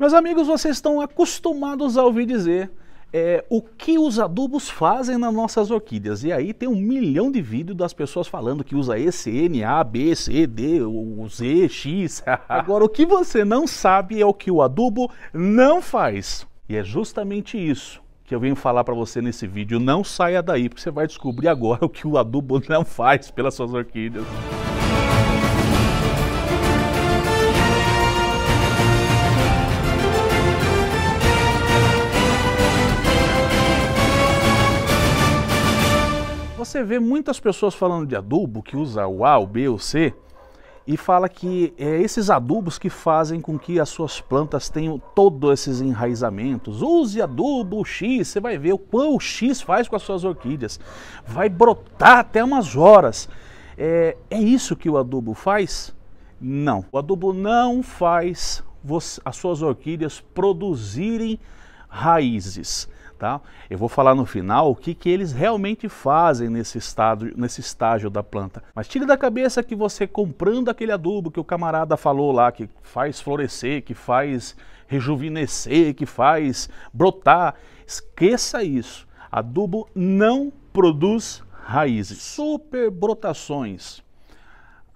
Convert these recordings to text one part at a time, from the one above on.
Meus amigos, vocês estão acostumados a ouvir dizer é, o que os adubos fazem nas nossas orquídeas. E aí tem um milhão de vídeos das pessoas falando que usa esse, N, A, B, C, D, o Z, X. Agora, o que você não sabe é o que o adubo não faz. E é justamente isso que eu venho falar para você nesse vídeo. Não saia daí, porque você vai descobrir agora o que o adubo não faz pelas suas orquídeas. você vê muitas pessoas falando de adubo, que usa o A, o B, o C, e fala que é esses adubos que fazem com que as suas plantas tenham todos esses enraizamentos. Use adubo X, você vai ver o quão o X faz com as suas orquídeas. Vai brotar até umas horas. É, é isso que o adubo faz? Não. O adubo não faz você, as suas orquídeas produzirem raízes. Tá? Eu vou falar no final o que, que eles realmente fazem nesse, estado, nesse estágio da planta. Mas tire da cabeça que você comprando aquele adubo que o camarada falou lá, que faz florescer, que faz rejuvenescer, que faz brotar. Esqueça isso. Adubo não produz raízes. Super brotações.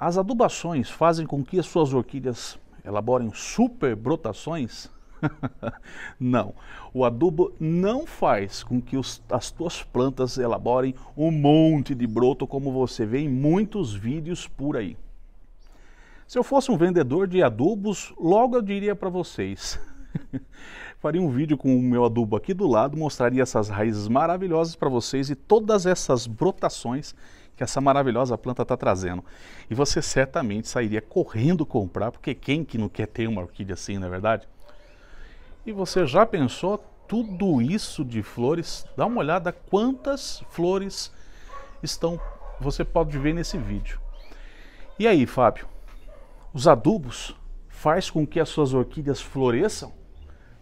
As adubações fazem com que as suas orquídeas elaborem super brotações. não. O adubo não faz com que os, as tuas plantas elaborem um monte de broto como você vê em muitos vídeos por aí. Se eu fosse um vendedor de adubos, logo eu diria para vocês. Faria um vídeo com o meu adubo aqui do lado, mostraria essas raízes maravilhosas para vocês e todas essas brotações que essa maravilhosa planta está trazendo. E você certamente sairia correndo comprar, porque quem que não quer ter uma orquídea assim, não é verdade? E você já pensou tudo isso de flores? Dá uma olhada quantas flores estão você pode ver nesse vídeo. E aí, Fábio? Os adubos faz com que as suas orquídeas floresçam?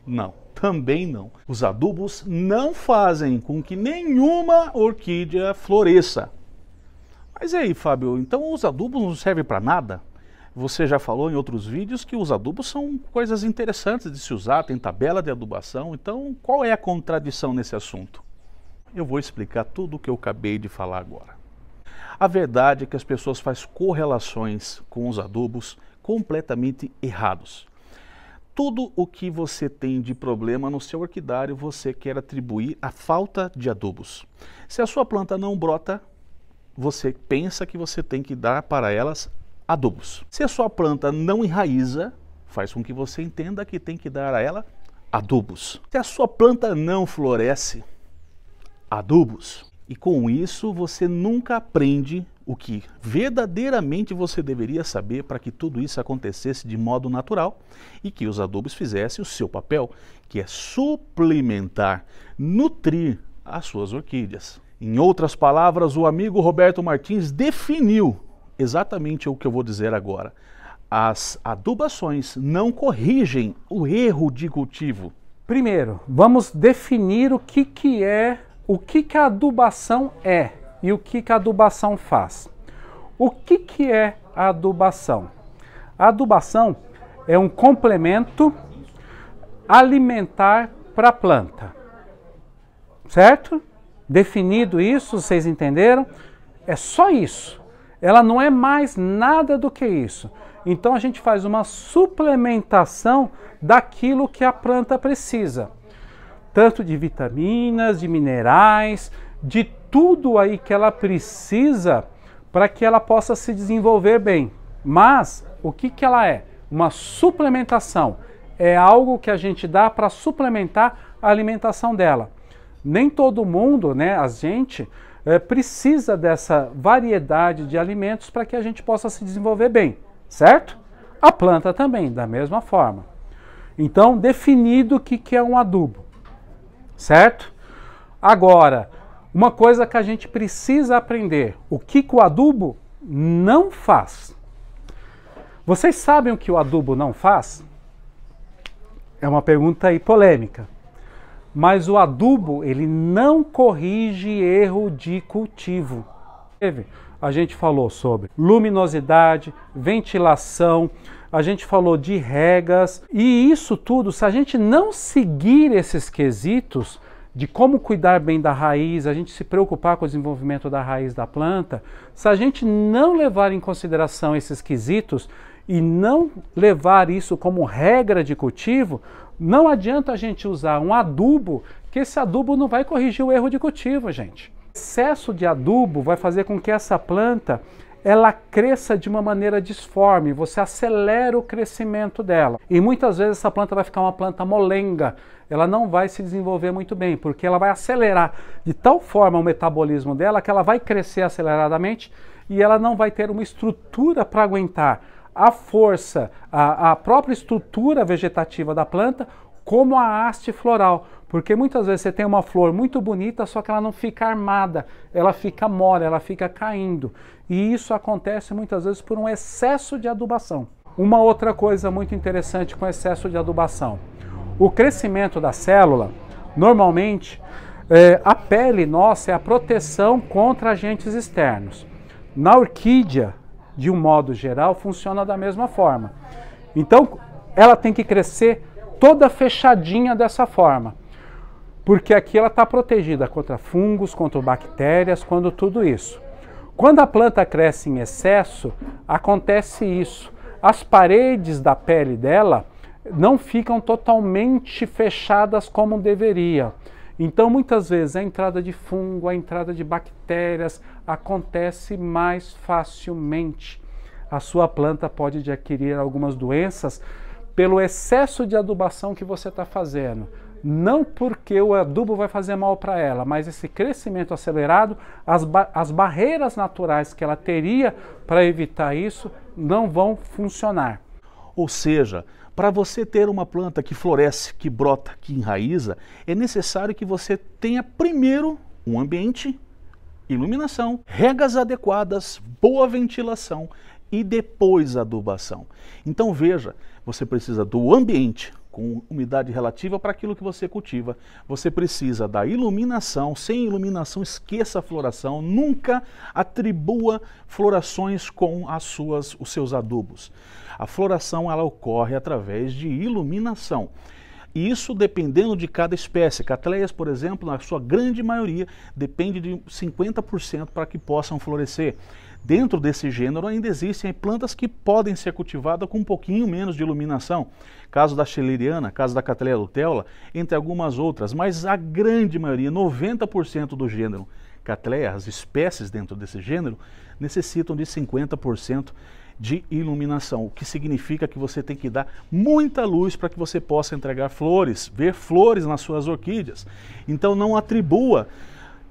Não, também não. Os adubos não fazem com que nenhuma orquídea floresça. Mas e aí, Fábio? Então os adubos não servem para nada? Você já falou em outros vídeos que os adubos são coisas interessantes de se usar, tem tabela de adubação. Então, qual é a contradição nesse assunto? Eu vou explicar tudo o que eu acabei de falar agora. A verdade é que as pessoas fazem correlações com os adubos completamente errados. Tudo o que você tem de problema no seu orquidário, você quer atribuir à falta de adubos. Se a sua planta não brota, você pensa que você tem que dar para elas adubos. Se a sua planta não enraiza, faz com que você entenda que tem que dar a ela adubos. Se a sua planta não floresce, adubos. E com isso você nunca aprende o que verdadeiramente você deveria saber para que tudo isso acontecesse de modo natural e que os adubos fizessem o seu papel, que é suplementar, nutrir as suas orquídeas. Em outras palavras, o amigo Roberto Martins definiu exatamente o que eu vou dizer agora. As adubações não corrigem o erro de cultivo. Primeiro, vamos definir o que, que é, o que, que a adubação é e o que, que a adubação faz. O que, que é a adubação? A adubação é um complemento alimentar para a planta. Certo? Definido isso, vocês entenderam? É só isso. Ela não é mais nada do que isso. Então a gente faz uma suplementação daquilo que a planta precisa, tanto de vitaminas, de minerais, de tudo aí que ela precisa para que ela possa se desenvolver bem. Mas o que, que ela é? Uma suplementação. É algo que a gente dá para suplementar a alimentação dela. Nem todo mundo, né, a gente, é, precisa dessa variedade de alimentos para que a gente possa se desenvolver bem, certo? A planta também, da mesma forma. Então, definido o que, que é um adubo, certo? Agora, uma coisa que a gente precisa aprender: o que, que o adubo não faz. Vocês sabem o que o adubo não faz? É uma pergunta aí polêmica mas o adubo ele não corrige erro de cultivo. A gente falou sobre luminosidade, ventilação, a gente falou de regas e isso tudo, se a gente não seguir esses quesitos de como cuidar bem da raiz, a gente se preocupar com o desenvolvimento da raiz da planta, se a gente não levar em consideração esses quesitos e não levar isso como regra de cultivo, não adianta a gente usar um adubo, que esse adubo não vai corrigir o erro de cultivo, gente. excesso de adubo vai fazer com que essa planta ela cresça de uma maneira disforme, você acelera o crescimento dela. E muitas vezes essa planta vai ficar uma planta molenga, ela não vai se desenvolver muito bem, porque ela vai acelerar de tal forma o metabolismo dela que ela vai crescer aceleradamente e ela não vai ter uma estrutura para aguentar a força, a, a própria estrutura vegetativa da planta, como a haste floral. Porque muitas vezes você tem uma flor muito bonita, só que ela não fica armada, ela fica mole, ela fica caindo. E isso acontece muitas vezes por um excesso de adubação. Uma outra coisa muito interessante com excesso de adubação: o crescimento da célula, normalmente, é, a pele nossa é a proteção contra agentes externos. Na orquídea, de um modo geral, funciona da mesma forma. Então, ela tem que crescer toda fechadinha dessa forma. Porque aqui ela está protegida contra fungos, contra bactérias, contra tudo isso. Quando a planta cresce em excesso, acontece isso. As paredes da pele dela não ficam totalmente fechadas como deveria. Então, muitas vezes, a entrada de fungo, a entrada de bactérias acontece mais facilmente. A sua planta pode adquirir algumas doenças pelo excesso de adubação que você está fazendo. Não porque o adubo vai fazer mal para ela, mas esse crescimento acelerado, as, ba as barreiras naturais que ela teria para evitar isso não vão funcionar. Ou seja, para você ter uma planta que floresce, que brota, que enraiza, é necessário que você tenha primeiro um ambiente, iluminação, regas adequadas, boa ventilação e depois adubação. Então veja, você precisa do ambiente, com umidade relativa para aquilo que você cultiva. Você precisa da iluminação. Sem iluminação, esqueça a floração. Nunca atribua florações com as suas, os seus adubos. A floração ela ocorre através de iluminação. E isso dependendo de cada espécie. Catleias, por exemplo, na sua grande maioria, depende de 50% para que possam florescer. Dentro desse gênero ainda existem plantas que podem ser cultivadas com um pouquinho menos de iluminação, caso da chileriana, caso da catlea luteola, entre algumas outras, mas a grande maioria, 90% do gênero cataleia, as espécies dentro desse gênero, necessitam de 50% de iluminação, o que significa que você tem que dar muita luz para que você possa entregar flores, ver flores nas suas orquídeas. Então não atribua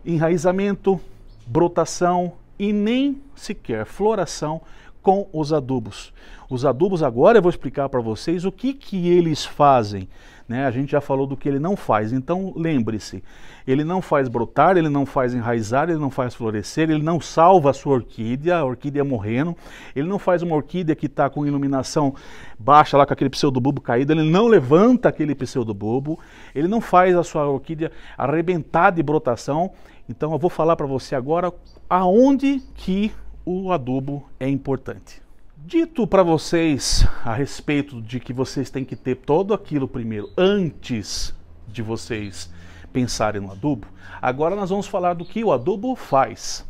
enraizamento, brotação, e nem sequer floração com os adubos. Os adubos agora eu vou explicar para vocês o que, que eles fazem. Né? A gente já falou do que ele não faz, então lembre-se, ele não faz brotar, ele não faz enraizar, ele não faz florescer, ele não salva a sua orquídea, a orquídea morrendo, ele não faz uma orquídea que está com iluminação baixa lá com aquele pseudo-bubo caído, ele não levanta aquele pseudo-bubo. ele não faz a sua orquídea arrebentar de brotação, então eu vou falar para você agora aonde que o adubo é importante. Dito para vocês a respeito de que vocês têm que ter todo aquilo primeiro antes de vocês pensarem no adubo, agora nós vamos falar do que o adubo faz.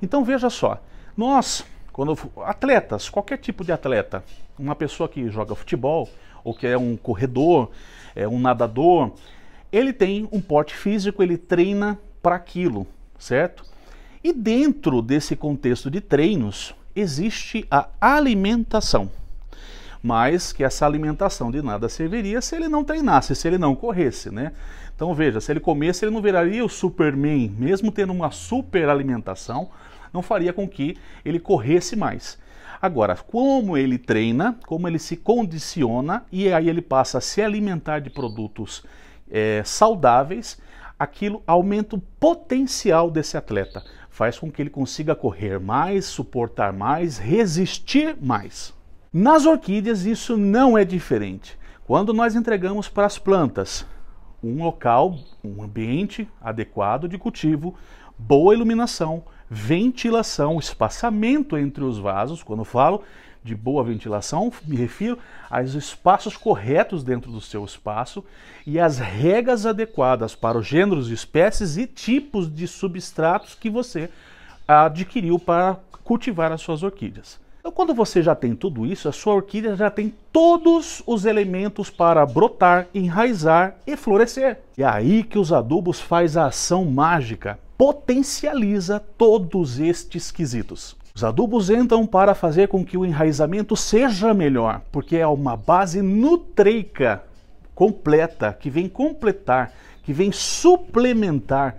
Então veja só, nós, quando atletas, qualquer tipo de atleta, uma pessoa que joga futebol ou que é um corredor, é um nadador, ele tem um porte físico, ele treina para aquilo, certo? E dentro desse contexto de treinos existe a alimentação. Mas que essa alimentação de nada serviria se ele não treinasse, se ele não corresse, né? Então veja, se ele comesse, ele não viraria o Superman, mesmo tendo uma super alimentação, não faria com que ele corresse mais. Agora, como ele treina, como ele se condiciona e aí ele passa a se alimentar de produtos é, saudáveis, aquilo aumenta o potencial desse atleta, faz com que ele consiga correr mais, suportar mais, resistir mais. Nas orquídeas isso não é diferente. Quando nós entregamos para as plantas um local, um ambiente adequado de cultivo, boa iluminação, ventilação, espaçamento entre os vasos, quando falo, de boa ventilação, me refiro aos espaços corretos dentro do seu espaço e às regras adequadas para os gêneros, espécies e tipos de substratos que você adquiriu para cultivar as suas orquídeas. Então, quando você já tem tudo isso, a sua orquídea já tem todos os elementos para brotar, enraizar e florescer. E é aí que os adubos faz a ação mágica, potencializa todos estes quesitos. Os adubos entram para fazer com que o enraizamento seja melhor, porque é uma base nutreica completa, que vem completar, que vem suplementar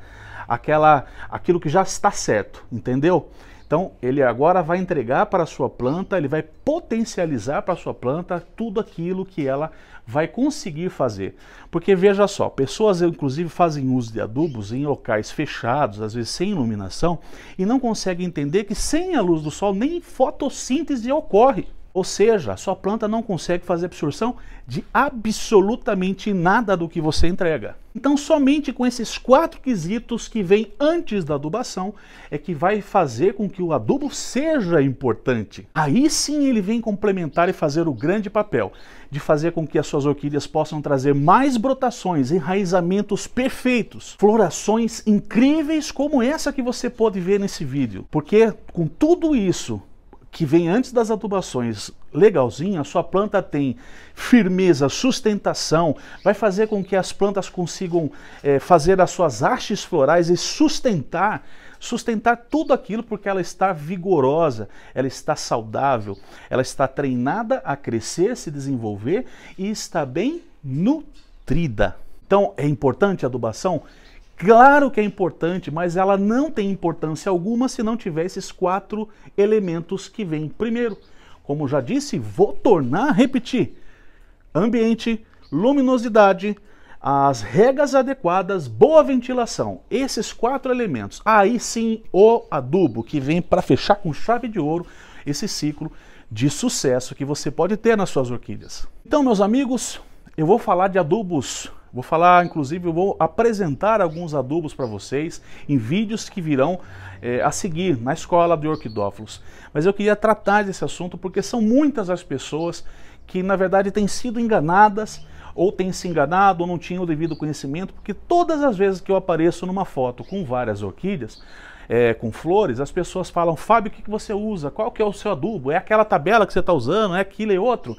aquela, aquilo que já está certo, entendeu? Então, ele agora vai entregar para a sua planta, ele vai potencializar para sua planta tudo aquilo que ela vai conseguir fazer. Porque veja só, pessoas inclusive fazem uso de adubos em locais fechados, às vezes sem iluminação, e não conseguem entender que sem a luz do sol nem fotossíntese ocorre. Ou seja, a sua planta não consegue fazer absorção de absolutamente nada do que você entrega. Então, somente com esses quatro quesitos que vêm antes da adubação é que vai fazer com que o adubo seja importante. Aí sim ele vem complementar e fazer o grande papel de fazer com que as suas orquídeas possam trazer mais brotações, enraizamentos perfeitos, florações incríveis como essa que você pode ver nesse vídeo. Porque com tudo isso que vem antes das adubações legalzinha, a sua planta tem firmeza, sustentação, vai fazer com que as plantas consigam é, fazer as suas hastes florais e sustentar, sustentar tudo aquilo porque ela está vigorosa, ela está saudável, ela está treinada a crescer, se desenvolver e está bem nutrida. Então é importante a adubação? Claro que é importante, mas ela não tem importância alguma se não tiver esses quatro elementos que vêm primeiro. Como já disse, vou tornar a repetir: ambiente, luminosidade, as regas adequadas, boa ventilação. Esses quatro elementos. Aí sim, o adubo que vem para fechar com chave de ouro esse ciclo de sucesso que você pode ter nas suas orquídeas. Então, meus amigos, eu vou falar de adubos Vou falar, inclusive, eu vou apresentar alguns adubos para vocês em vídeos que virão é, a seguir na escola de orquidófilos. Mas eu queria tratar desse assunto porque são muitas as pessoas que, na verdade, têm sido enganadas ou têm se enganado ou não tinham o devido conhecimento, porque todas as vezes que eu apareço numa foto com várias orquídeas, é, com flores, as pessoas falam, Fábio, o que, que você usa? Qual que é o seu adubo? É aquela tabela que você está usando? É aquilo e é outro?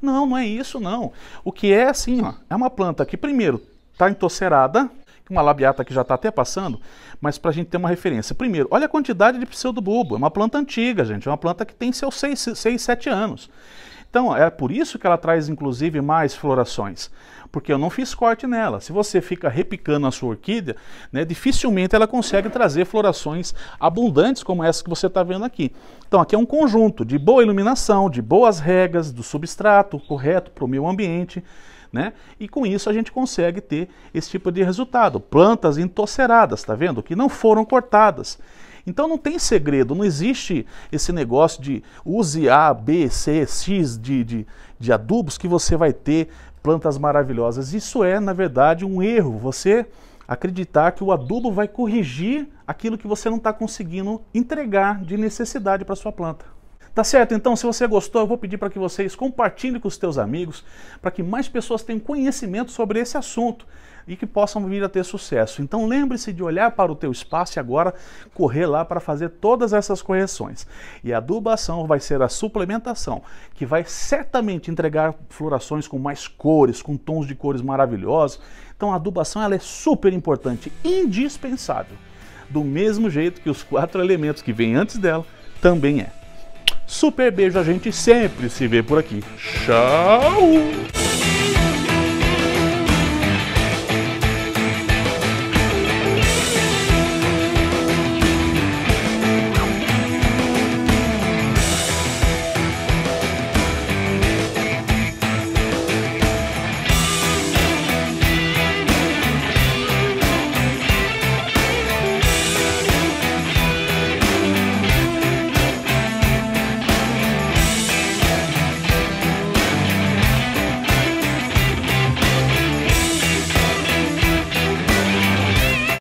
Não, não é isso não. O que é assim, ó, é uma planta que primeiro está entocerada, uma labiata que já está até passando, mas para a gente ter uma referência. Primeiro, olha a quantidade de pseudobulbo. É uma planta antiga, gente. É uma planta que tem seus 6, 6 7 anos. Então, é por isso que ela traz inclusive mais florações, porque eu não fiz corte nela. Se você fica repicando a sua orquídea, né, dificilmente ela consegue trazer florações abundantes como essa que você está vendo aqui. Então, aqui é um conjunto de boa iluminação, de boas regas, do substrato correto para o meio ambiente. Né? E com isso a gente consegue ter esse tipo de resultado. Plantas entoceradas, está vendo? Que não foram cortadas. Então não tem segredo, não existe esse negócio de use A, B, C, X de, de, de adubos que você vai ter plantas maravilhosas. Isso é, na verdade, um erro. Você acreditar que o adubo vai corrigir aquilo que você não está conseguindo entregar de necessidade para sua planta. Tá certo? Então, se você gostou, eu vou pedir para que vocês compartilhem com os seus amigos, para que mais pessoas tenham conhecimento sobre esse assunto e que possam vir a ter sucesso. Então lembre-se de olhar para o teu espaço e agora correr lá para fazer todas essas correções. E a adubação vai ser a suplementação, que vai certamente entregar florações com mais cores, com tons de cores maravilhosos. Então a adubação ela é super importante, indispensável. Do mesmo jeito que os quatro elementos que vêm antes dela também é. Super beijo, a gente sempre se vê por aqui. Tchau!